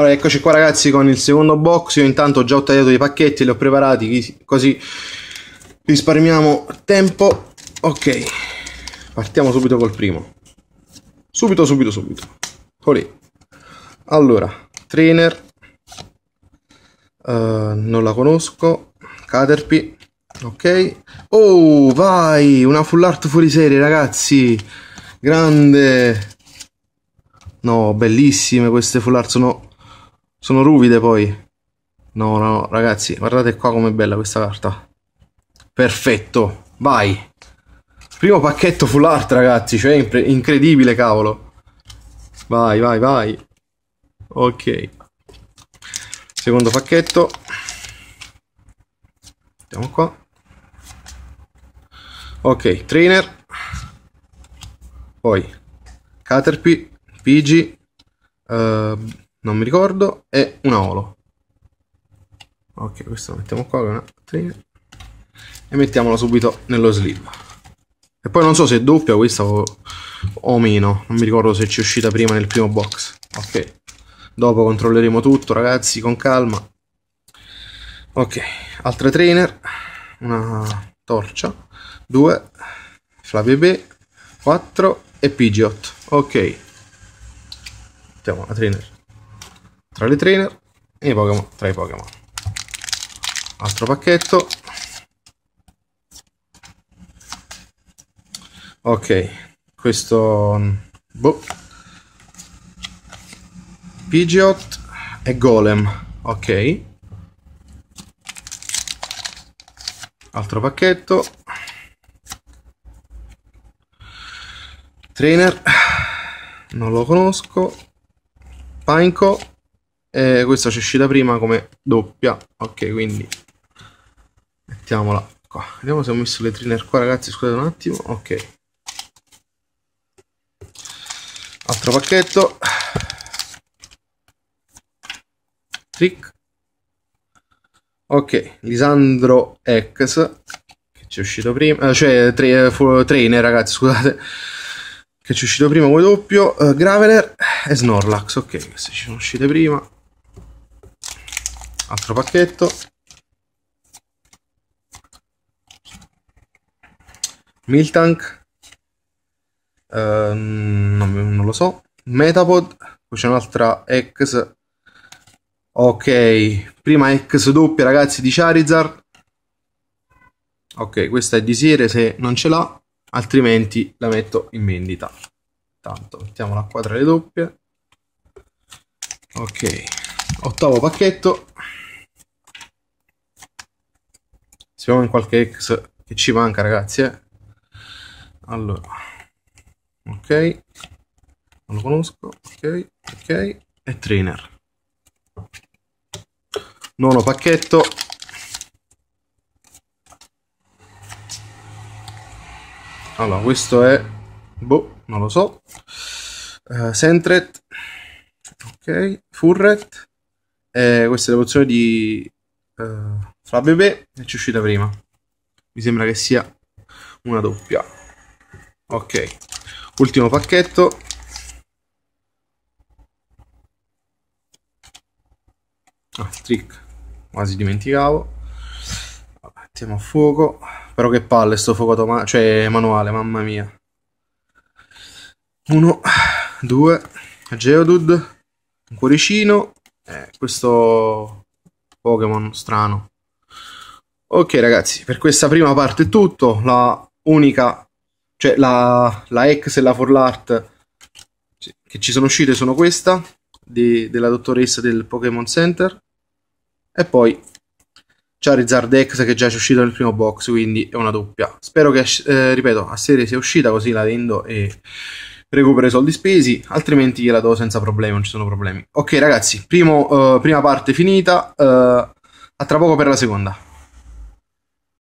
Allora, eccoci qua ragazzi con il secondo box. Io intanto ho già tagliato i pacchetti, li ho preparati così risparmiamo tempo. Ok, partiamo subito col primo. Subito, subito, subito. Olè. Allora, trainer. Uh, non la conosco. Caterpie. Ok. Oh, vai! Una full art fuori serie, ragazzi. Grande. No, bellissime queste full art. Sono sono ruvide poi. No, no, ragazzi, guardate qua com'è bella questa carta. Perfetto, vai. Primo pacchetto full art, ragazzi, cioè incredibile, cavolo. Vai, vai, vai. Ok. Secondo pacchetto. Andiamo qua. Ok, trainer. Poi Caterpie, Pigi, uh, non mi ricordo, e una Olo. Ok, questo lo mettiamo qua, una trina, e mettiamola subito nello sleeve. E poi non so se è doppia questa o, o meno, non mi ricordo se ci è uscita prima nel primo box. Ok, dopo controlleremo tutto ragazzi, con calma. Ok, altre trainer, una torcia, due, Flavie B, 4 e Pidgeot. Ok, mettiamo la trainer tra le trainer e i Pokémon tra i Pokémon. Altro pacchetto. Ok, questo... Boh. Pidgeot e Golem. Ok. Altro pacchetto. Trainer. Non lo conosco. Panko eh, questa c'è uscita prima come doppia ok quindi mettiamola qua vediamo se ho messo le trainer qua ragazzi scusate un attimo ok altro pacchetto trick ok Lisandro X che ci è uscito prima eh, cioè tre, eh, trainer ragazzi scusate che ci è uscito prima come doppio uh, Graveler e Snorlax ok queste ci sono uscite prima altro pacchetto Miltank eh, non, non, lo so Metapod poi c'è un'altra X ok prima X doppia ragazzi di Charizard ok questa è di Sire se non ce l'ha altrimenti la metto in vendita tanto mettiamola qua tra le doppie ok ottavo pacchetto Siamo in qualche ex che ci manca, ragazzi. Eh? Allora, ok, non lo conosco. Ok, ok, e trainer. Nono pacchetto. Allora, questo è... Boh, non lo so. Uh, Sentret. Ok, Furret. Eh, questa è l'evoluzione di... Uh, fra bebè e c'è uscita prima. Mi sembra che sia una doppia. Ok, ultimo pacchetto. Ah, trick, quasi dimenticavo. Mettiamo a fuoco. Però che palle sto fuoco automatico, cioè manuale, mamma mia. Uno, due, Geodude, un cuoricino, eh, questo Pokémon strano. Ok ragazzi, per questa prima parte è tutto, la unica, cioè la, la ex e la Forlart che ci sono uscite sono questa, di, della dottoressa del Pokémon Center, e poi Charizard X che già ci è uscita nel primo box, quindi è una doppia. Spero che, eh, ripeto, a serie sia uscita così la vendo e recupero i soldi spesi, altrimenti gliela do senza problemi, non ci sono problemi. Ok ragazzi, primo, eh, prima parte finita, eh, a tra poco per la seconda.